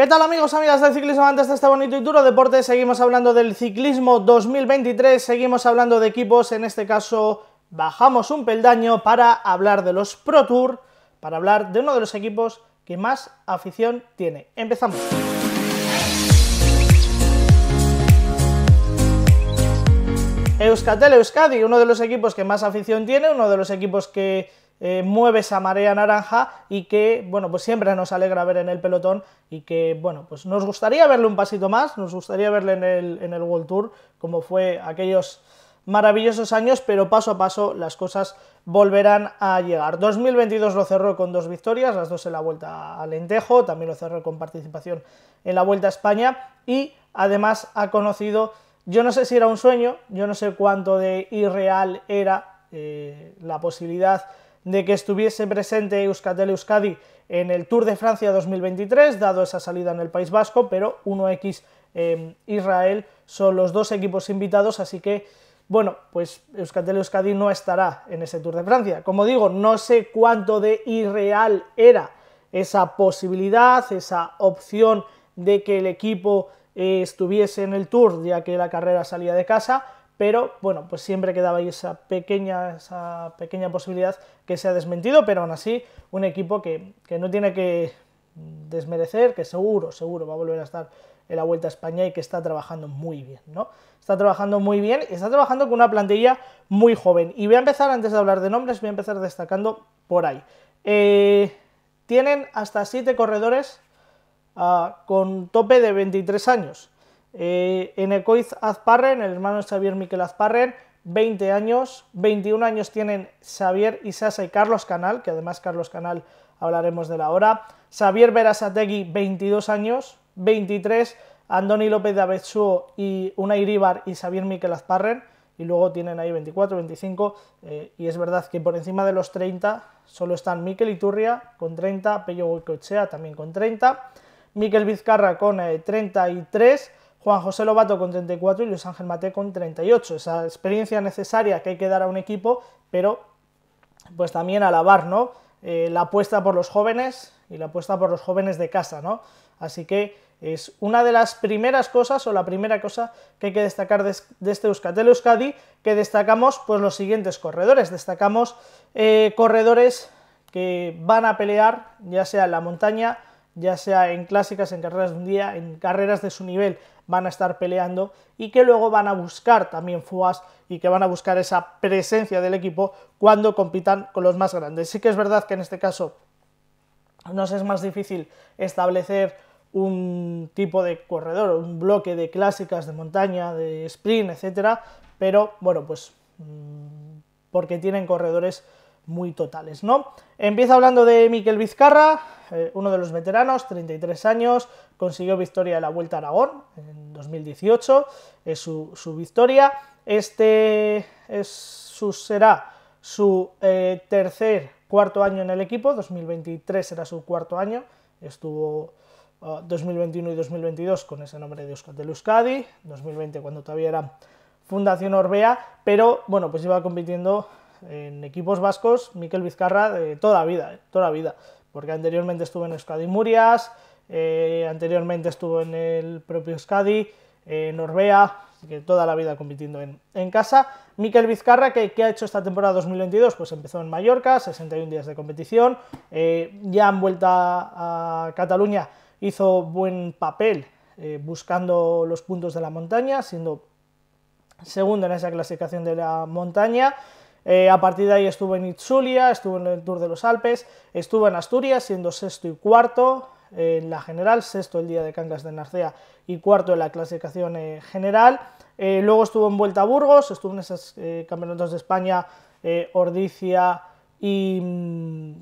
¿Qué tal amigos, amigas del ciclismo? Antes de este bonito y duro deporte seguimos hablando del ciclismo 2023, seguimos hablando de equipos, en este caso bajamos un peldaño para hablar de los Pro Tour, para hablar de uno de los equipos que más afición tiene. Empezamos. Euskatel Euskadi, uno de los equipos que más afición tiene, uno de los equipos que eh, mueve esa marea naranja y que, bueno, pues siempre nos alegra ver en el pelotón y que, bueno, pues nos gustaría verle un pasito más, nos gustaría verle en el, en el World Tour, como fue aquellos maravillosos años, pero paso a paso las cosas volverán a llegar. 2022 lo cerró con dos victorias, las dos en la Vuelta a Lentejo, también lo cerró con participación en la Vuelta a España y además ha conocido yo no sé si era un sueño, yo no sé cuánto de irreal era eh, la posibilidad de que estuviese presente Euskatel Euskadi en el Tour de Francia 2023, dado esa salida en el País Vasco, pero 1X em, Israel son los dos equipos invitados, así que, bueno, pues Euskatel Euskadi no estará en ese Tour de Francia. Como digo, no sé cuánto de irreal era esa posibilidad, esa opción de que el equipo eh, estuviese en el Tour, ya que la carrera salía de casa, pero bueno, pues siempre quedaba ahí esa pequeña, esa pequeña posibilidad que se ha desmentido, pero aún así un equipo que, no tiene que desmerecer, que seguro, seguro va a volver a estar en la Vuelta a España y que está trabajando muy bien, ¿no? Está trabajando muy bien y está trabajando con una plantilla muy joven. Y voy a empezar, antes de hablar de nombres, voy a empezar destacando por ahí. Eh, tienen hasta siete corredores con tope de 23 años. Eh, Ecoiz Azparren, el hermano de Xavier Miquel Azparren, 20 años, 21 años tienen Xavier Isasa y Carlos Canal, que además Carlos Canal hablaremos de la hora, Xavier Verasategui, 22 años, 23, Andoni López de Abetsuo y una Iribar y Xavier Miquel Azparren, y luego tienen ahí 24, 25, eh, y es verdad que por encima de los 30 solo están Miquel Iturria con 30, Pello Goicoechea también con 30, Miquel Vizcarra con 33, eh, Juan José Lobato con 34 y Luis Ángel Mate con 38. Esa experiencia necesaria que hay que dar a un equipo, pero pues también alabar, ¿no? Eh, la apuesta por los jóvenes y la apuesta por los jóvenes de casa, ¿no? Así que es una de las primeras cosas o la primera cosa que hay que destacar de, este Euskatel Euskadi, que destacamos pues los siguientes corredores. Destacamos eh, corredores que van a pelear, ya sea en la montaña, ya sea en clásicas, en carreras de un día, en carreras de su nivel, van a estar peleando y que luego van a buscar también fugas y que van a buscar esa presencia del equipo cuando compitan con los más grandes. Sí que es verdad que en este caso nos es más difícil establecer un tipo de corredor, un bloque de clásicas de montaña, de sprint, etcétera, pero bueno, pues mm, porque tienen corredores muy totales, ¿no? Empieza hablando de Miquel Vizcarra, eh, uno de los veteranos, 33 años, consiguió victoria en la Vuelta a Aragón en 2018, es su, victoria. Este es, su, será su eh, tercer, cuarto año en el equipo, 2023 será su cuarto año, estuvo... 2021 ah, y 2022 con ese nombre de Euskadi, Euskadi, 2020 cuando todavía era Fundación Orbea, pero bueno, pues iba compitiendo en equipos vascos, Miquel Vizcarra de toda vida, eh, toda vida, porque anteriormente estuvo en Euskadi Murias, eh, anteriormente estuvo en el propio Euskadi, eh, Norvea, que toda la vida compitiendo en, casa. Miquel Vizcarra, que, ha hecho esta temporada 2022? Pues empezó en Mallorca, 61 días de competición, ya en vuelta a Cataluña hizo buen papel buscando los puntos de la montaña, siendo segundo en esa clasificación de la montaña, eh, a partir de ahí estuvo en Itzulia, estuvo en el Tour de los Alpes, estuvo en Asturias siendo sexto y cuarto en la general, sexto el día de Cangas de Narcea y cuarto en la clasificación eh, general. Eh, luego estuvo en Vuelta a Burgos, estuvo en esos campeonatos de España, Ordicia y mm,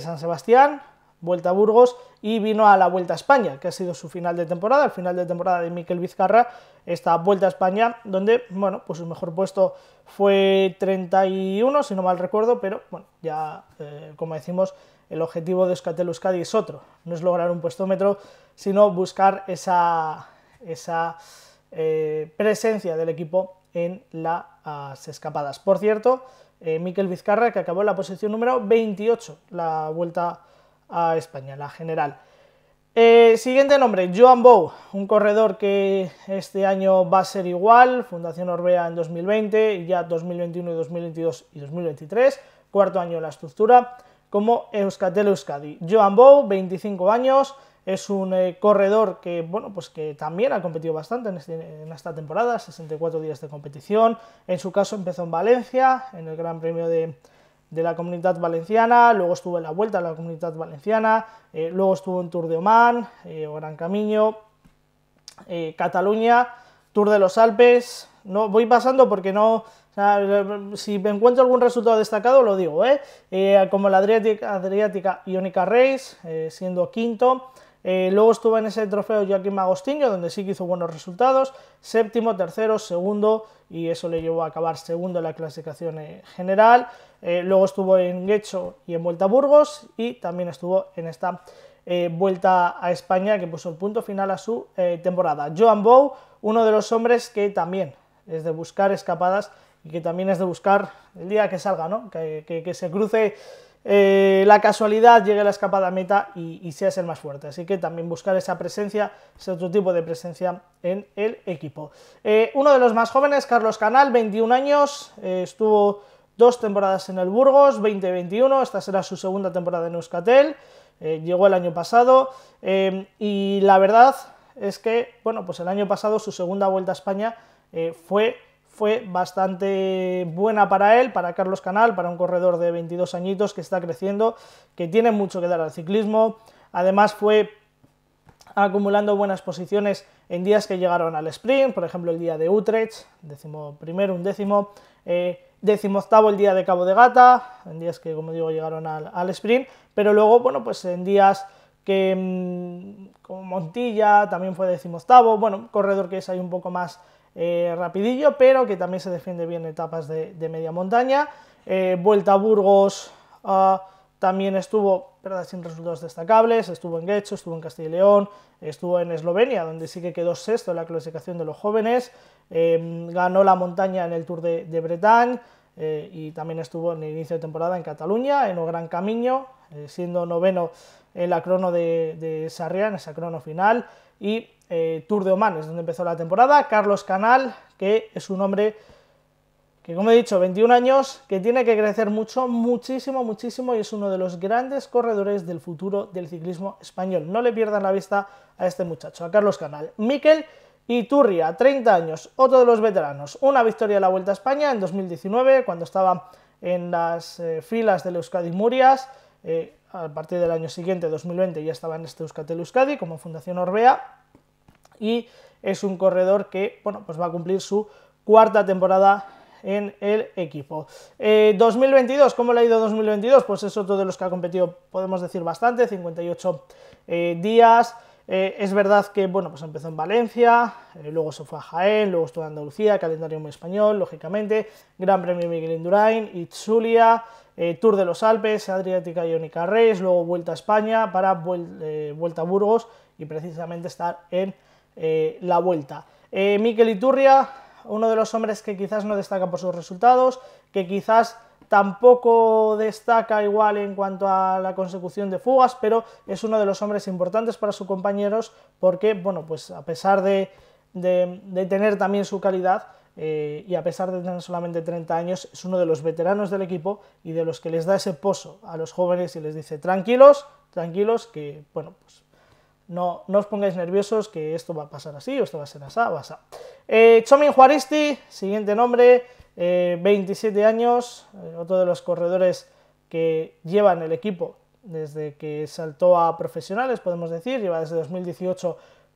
San Sebastián, Vuelta a Burgos y vino a la Vuelta a España, que ha sido su final de temporada, el final de temporada de Miquel Vizcarra, esta Vuelta a España, donde, bueno, pues su mejor puesto fue 31, si no mal recuerdo, pero, bueno, ya, eh, como decimos, el objetivo de Euskatel Euskadi es otro, no es lograr un puestómetro, sino buscar esa, esa eh, presencia del equipo en las escapadas. Por cierto, eh, Miquel Vizcarra, que acabó en la posición número 28, la Vuelta a España, la general. Eh, siguiente nombre, Joan Bou, un corredor que este año va a ser igual, Fundación Orbea en 2020, ya 2021 y 2022 y 2023, cuarto año de la estructura, como Euskatel Euskadi. Joan Bou, 25 años, es un eh, corredor que, bueno, pues que también ha competido bastante en, este, esta temporada, 64 días de competición, en su caso empezó en Valencia, en el Gran Premio de de la Comunidad Valenciana, luego estuve en la Vuelta a la Comunidad Valenciana, luego estuvo en eh, Tour de Oman, eh, Gran Camino, eh, Cataluña, Tour de los Alpes, no voy pasando porque no... si me encuentro algún resultado destacado, lo digo, como la Adriática, Adriática Iónica Reis siendo quinto, eh, luego estuvo en ese trofeo Joaquim Agostinho, donde sí que hizo buenos resultados, séptimo, tercero, segundo, y eso le llevó a acabar segundo en la clasificación eh, general. Eh, luego estuvo en Guecho y en Vuelta a Burgos, y también estuvo en esta Vuelta a España, que puso el punto final a su temporada. Joan Bou, uno de los hombres que también es de buscar escapadas y que también es de buscar el día que salga, ¿no? que se cruce eh, la casualidad llegue a la escapada meta y, sea seas el más fuerte. Así que también buscar esa presencia, ese otro tipo de presencia en el equipo. Eh, uno de los más jóvenes, Carlos Canal, 21 años, eh, estuvo dos temporadas en el Burgos, 2021. esta será su segunda temporada en Euskatel, llegó el año pasado y la verdad es que, bueno, pues el año pasado su segunda vuelta a España fue fue bastante buena para él, para Carlos Canal, para un corredor de 22 añitos que está creciendo, que tiene mucho que dar al ciclismo. Además fue acumulando buenas posiciones en días que llegaron al sprint, por ejemplo el día de Utrecht, décimo primero, un décimo, eh, décimo octavo el día de Cabo de Gata, en días que como digo llegaron al, al sprint, pero luego bueno pues en días Mm, como Montilla también fue decimoctavo, bueno, corredor que es ahí un poco más eh, rapidillo, pero que también se defiende bien en etapas de, media montaña. Eh, Vuelta a Burgos ah, también estuvo, sin resultados destacables, estuvo en Guecho, estuvo en Castilla y León, estuvo en Eslovenia, donde sí que quedó sexto en la clasificación de los jóvenes, em, ganó la montaña en el Tour de, Bretagne, eh, y también estuvo en el inicio de temporada en Cataluña, en un Gran Camino, siendo noveno en la crono de, de en esa crono final, y eh, Tour de Oman es donde empezó la temporada, Carlos Canal, que es un hombre que como he dicho, 21 años, que tiene que crecer mucho, muchísimo, muchísimo, y es uno de los grandes corredores del futuro del ciclismo español. No le pierdan la vista a este muchacho, a Carlos Canal. Miquel Iturria, 30 años, otro de los veteranos. Una victoria en la Vuelta a España en 2019, cuando estaba en las eh, filas del Euskadi Murias. Eh, a partir del año siguiente, 2020, ya estaba en este Euskadi como Fundación Orbea y es un corredor que bueno, pues va a cumplir su cuarta temporada en el equipo. 2022, eh, ¿cómo le ha ido 2022? Pues es otro de los que ha competido, podemos decir, bastante, 58 eh, días, eh, es verdad que, bueno, pues empezó en Valencia, eh, luego se fue a Jaén, luego estuvo en Andalucía, calendario muy español, lógicamente, Gran Premio Miguel Indurain, Itzulia, eh, Tour de los Alpes, Adriática Iónica Reyes, luego Vuelta a España para Vuelta a Burgos y precisamente estar en la Vuelta. Miquel Iturria, uno de los hombres que quizás no destaca por sus resultados, que quizás Tampoco destaca igual en cuanto a la consecución de fugas, pero es uno de los hombres importantes para sus compañeros porque, bueno, pues a pesar de, tener también su calidad eh, y a pesar de tener solamente 30 años, es uno de los veteranos del equipo y de los que les da ese pozo a los jóvenes y les dice tranquilos, tranquilos, que, bueno, pues no, no, os pongáis nerviosos que esto va a pasar así, o esto va a ser así, va a ser. Eh, Chomin Juaristi, siguiente nombre, 27 eh, años, eh, otro de los corredores que llevan el equipo desde que saltó a profesionales, podemos decir, lleva desde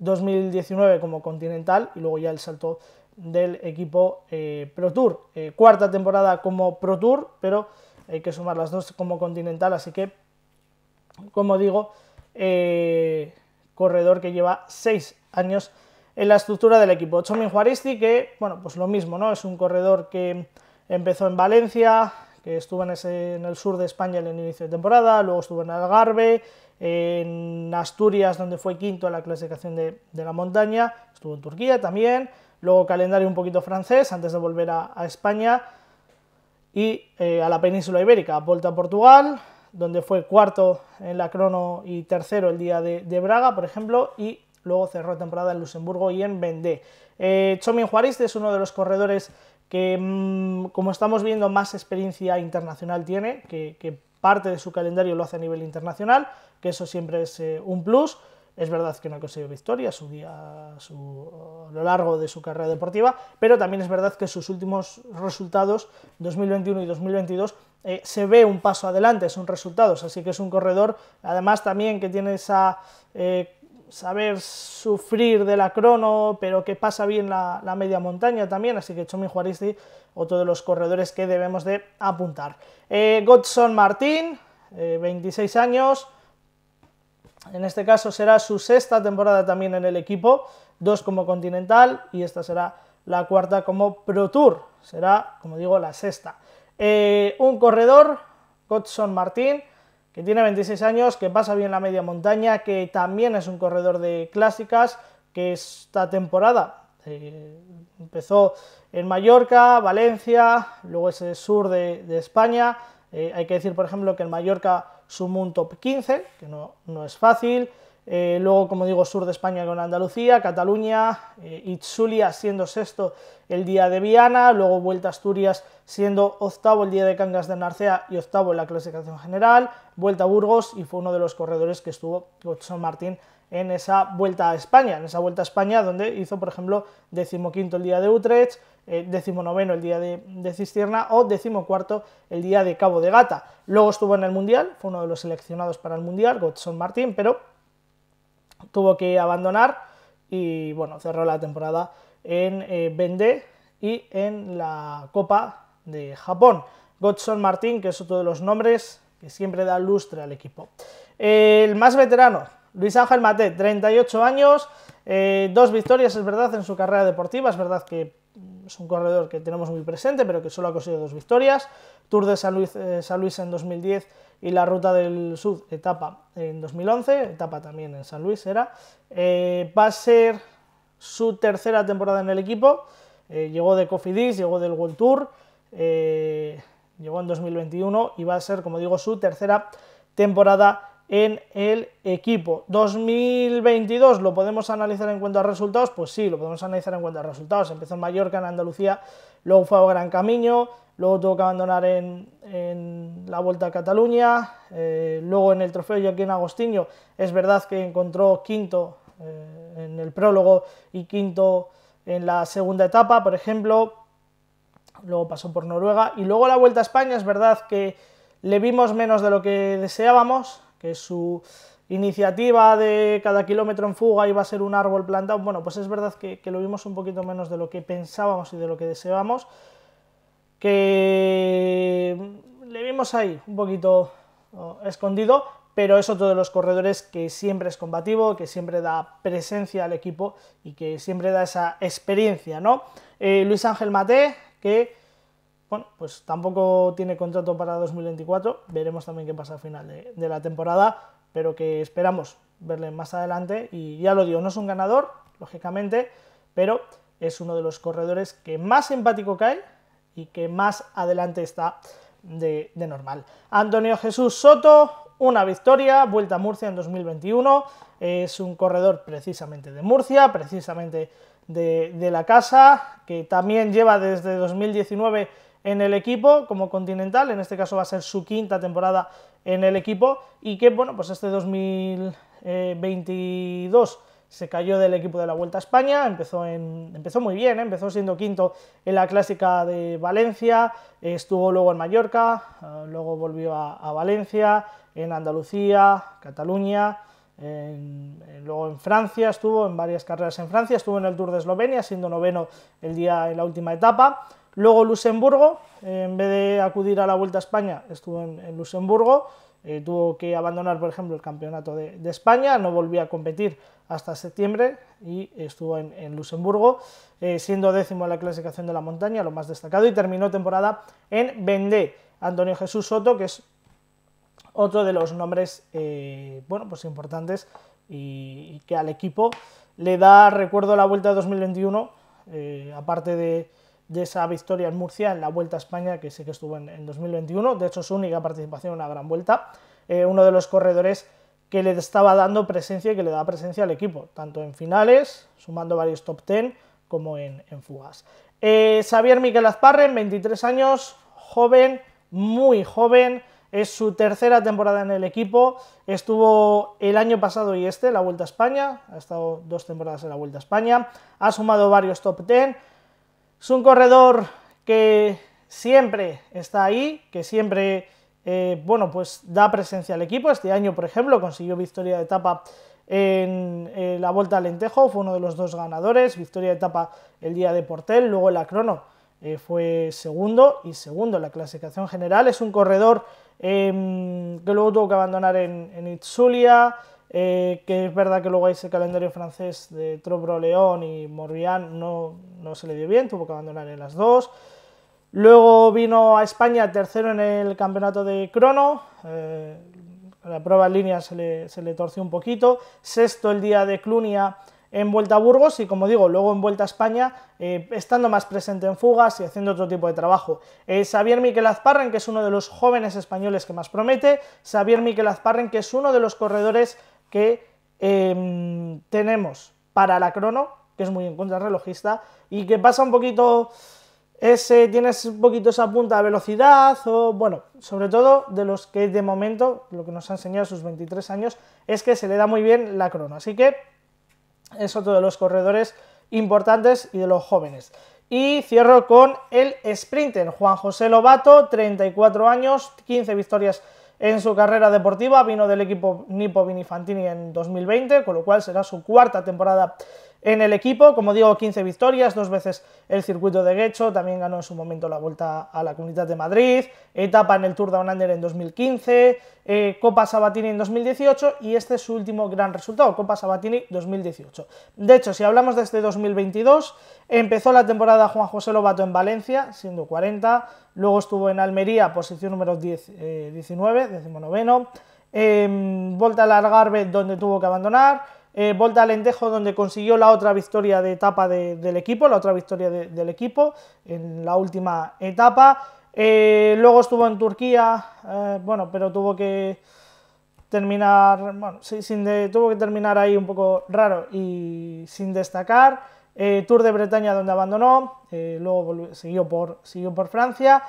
2018-2019 como continental y luego ya el salto del equipo eh, Pro Tour. Eh, cuarta temporada como Pro Tour, pero hay que sumar las dos como continental, así que, como digo, corredor que lleva 6 años en la estructura del equipo. Chomin Juaristi, que, bueno, pues lo mismo, ¿no? Es un corredor que empezó en Valencia, que estuvo en, el sur de España en el inicio de temporada, luego estuvo en Algarve, en Asturias, donde fue quinto en la clasificación de, la montaña, estuvo en Turquía también, luego calendario un poquito francés antes de volver a, España y eh, a la península ibérica, vuelta a Portugal, donde fue cuarto en la crono y tercero el día de, de Braga, por ejemplo, y Luego cerró temporada en Luxemburgo y en Vendée. Eh, Chomin es uno de los corredores que, mm, como estamos viendo, más experiencia internacional tiene, que, parte de su calendario lo hace a nivel internacional, que eso siempre es eh, un plus. Es verdad que no ha conseguido victoria su día, a lo largo de su carrera deportiva, pero también es verdad que sus últimos resultados, 2021 y 2022, eh, se ve un paso adelante, son resultados, así que es un corredor, además también que tiene esa eh, saber sufrir de la crono, pero que pasa bien la, media montaña también, así que Chomi Juaristi, otro de los corredores que debemos de apuntar. Eh, Godson Martín, 26 eh, años, en este caso será su sexta temporada también en el equipo, dos como Continental y esta será la cuarta como Pro Tour, será, como digo, la sexta. Eh, un corredor, Godson Martín, tiene 26 años, que pasa bien la media montaña, que también es un corredor de clásicas, que esta temporada eh, empezó en Mallorca, Valencia, luego el sur de, España. Eh, hay que decir, por ejemplo, que en Mallorca sumó un top 15, que no es fácil. Eh, luego, como digo, sur de España con Andalucía, Cataluña, eh, Itzulia siendo sexto el día de Viana, luego Vuelta a Asturias siendo octavo el día de Cangas de Narcea y octavo en la clasificación general, Vuelta a Burgos y fue uno de los corredores que estuvo Gottson Martín en esa Vuelta a España, en esa Vuelta a España donde hizo, por ejemplo, decimoquinto el día de Utrecht, eh, decimonoveno el día de, de, Cistierna o decimocuarto el día de Cabo de Gata. Luego estuvo en el Mundial, fue uno de los seleccionados para el Mundial, Gottson Martín, pero tuvo que abandonar y bueno, cerró la temporada en eh, y en la Copa de Japón. Godson Martín, que es otro de los nombres que siempre da lustre al equipo. El más veterano, Luis Ángel Mate, 38 años, eh, dos victorias, es verdad, en su carrera deportiva, es verdad que es un corredor que tenemos muy presente, pero que solo ha conseguido dos victorias, Tour de San Luis, eh, San Luis en 2010 y la Ruta del Sur, etapa en 2011, etapa también en San Luis era, eh, va a ser su tercera temporada en el equipo, eh, llegó de Cofidis, llegó del World Tour, llegó en 2021 y va a ser, como digo, su tercera temporada en el equipo. 2022 lo podemos analizar en cuanto a resultados, pues sí, lo podemos analizar en cuanto a resultados. Empezó en Mallorca, en Andalucía, luego fue a Gran Camino, luego tuvo que abandonar en, la Vuelta a Cataluña, eh, luego en el Trofeo Joaquín Agostinho. Es verdad que encontró quinto eh, en el prólogo y quinto en la segunda etapa, por ejemplo. Luego pasó por Noruega y luego la Vuelta a España. Es verdad que le vimos menos de lo que deseábamos, que su iniciativa de cada kilómetro en fuga iba a ser un árbol plantado, bueno, pues es verdad que, lo vimos un poquito menos de lo que pensábamos y de lo que deseábamos, que le vimos ahí un poquito escondido, pero es otro de los corredores que siempre es combativo, que siempre da presencia al equipo y que siempre da esa experiencia, ¿no? Eh, Luis Ángel Mate, que bueno, pues tampoco tiene contrato para 2024, veremos también qué pasa al final de, la temporada, pero que esperamos verle más adelante y ya lo digo, no es un ganador, lógicamente, pero es uno de los corredores que más empático cae y que más adelante está de, normal. Antonio Jesús Soto, una victoria, Vuelta a Murcia en 2021, es un corredor precisamente de Murcia, precisamente de la casa, que también lleva desde 2019 en el equipo como continental, en este caso va a ser su quinta temporada en el equipo y que, bueno, pues este 2022 se cayó del equipo de la Vuelta a España, empezó, en, empezó muy bien, ¿eh? empezó siendo quinto en la clásica de Valencia, estuvo luego en Mallorca, eh, luego volvió a, Valencia, en Andalucía, Cataluña, luego en Francia, estuvo en varias carreras en Francia, estuvo en el Tour de Eslovenia, siendo noveno el día en la última etapa, Luego Luxemburgo, en vez de acudir a la Vuelta a España, estuvo en, Luxemburgo, eh, tuvo que abandonar, por ejemplo, el campeonato de, España, no volvió a competir hasta septiembre y estuvo en, Luxemburgo, eh, siendo décimo en la clasificación de la montaña, lo más destacado, y terminó temporada en Vendée. Antonio Jesús Soto, que es otro de los nombres eh, bueno, pues importantes y, que al equipo le da recuerdo a la vuelta 2021, aparte de de esa victoria en Murcia en la Vuelta a España, que sí que estuvo en, 2021, de hecho su única participación en una gran vuelta, eh, uno de los corredores que le estaba dando presencia y que le daba presencia al equipo, tanto en finales, sumando varios top 10, como en, fugas. Eh, Xavier Miquel Azparren, 23 años, joven, muy joven, es su tercera temporada en el equipo, estuvo el año pasado y este, la Vuelta a España, ha estado dos temporadas en la Vuelta a España, ha sumado varios top 10, es un corredor que siempre está ahí, que siempre, eh, bueno, pues da presencia al equipo. Este año, por ejemplo, consiguió victoria de etapa en eh, la Vuelta al Lentejo, fue uno de los dos ganadores, victoria de etapa el día de Portel, luego en la crono eh, fue segundo y segundo en la clasificación general. Es un corredor em, que luego tuvo que abandonar en Itzulia, eh, que es verdad que luego hay ese calendario francés de Trobro León y Morbihan no, no se le dio bien, tuvo que abandonar en las dos. Luego vino a España tercero en el campeonato de crono, eh, la prueba en línea se le, se torció un poquito. Sexto el día de Clunia en Vuelta a Burgos y como digo, luego en Vuelta a España, eh, estando más presente en fugas y haciendo otro tipo de trabajo. Xavier Miquel Azparren, que es uno de los jóvenes españoles que más promete, Xavier Miquel Azparren, que es uno de los corredores que em, tenemos para la crono, que es muy en contra relojista, y que pasa un poquito ese, tienes un poquito esa punta de velocidad, o bueno, sobre todo de los que de momento, lo que nos ha enseñado sus 23 años, es que se le da muy bien la crono. Así que es otro de los corredores importantes y de los jóvenes. Y cierro con el sprinter, Juan José Lobato, 34 años, 15 victorias en su carrera deportiva, vino del equipo Nippo Vinifantini en 2020, con lo cual será su cuarta temporada en el equipo. Como digo, 15 victorias, dos veces el circuito de Guecho, también ganó en su momento la vuelta a la Comunidad de Madrid, etapa en el Tour de Under en 2015, eh, Copa Sabatini en 2018 y este es su último gran resultado, Copa Sabatini 2018. De hecho, si hablamos de este 2022, empezó la temporada Juan José Lobato en Valencia, siendo 40, luego estuvo en Almería, posición número 10, 19, vuelta eh, em, Volta a donde tuvo que abandonar, eh, Volta Lentejo, donde consiguió la otra victoria de etapa del equipo, la otra victoria del equipo en la última etapa. Eh, luego estuvo en Turquía, eh, bueno, pero tuvo que terminar, bueno, sin tuvo que terminar ahí un poco raro y sin destacar. Eh, Tour de Bretaña donde abandonó, luego siguió, por, siguió por Francia,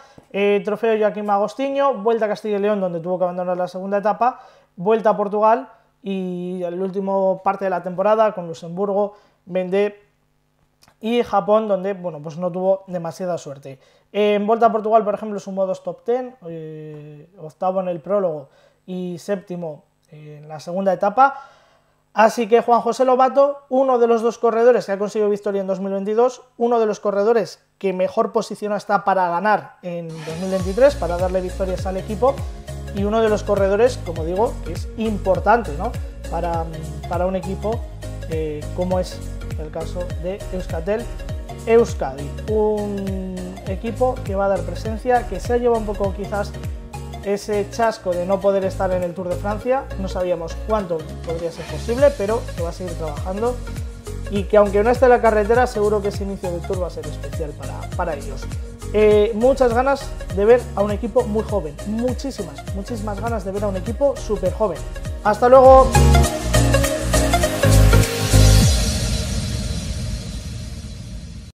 Trofeo Joaquín Agostinho, Vuelta a Castilla y León donde tuvo que abandonar la segunda etapa, Vuelta a Portugal, y el último parte de la temporada con Luxemburgo, vende y Japón, donde bueno, pues no tuvo demasiada suerte. En vuelta a Portugal, por ejemplo, sumó dos top 10, eh, octavo en el prólogo y séptimo en la segunda etapa. Así que Juan José Lobato, uno de los dos corredores que ha conseguido victoria en 2022, uno de los corredores que mejor posición está para ganar en 2023, para darle victorias al equipo, y uno de los corredores, como digo, que es importante para, un equipo eh, como es el caso de Euskatel Euskadi. Un equipo que va a dar presencia, que se ha llevado un poco quizás ese chasco de no poder estar en el Tour de Francia, no sabíamos cuánto podría ser posible, pero se va a seguir trabajando y que aunque no esté en la carretera, seguro que ese inicio del Tour va a ser especial para, para ellos. Eh, muchas ganas de ver a un equipo muy joven, muchísimas, muchísimas ganas de ver a un equipo súper joven. Hasta luego.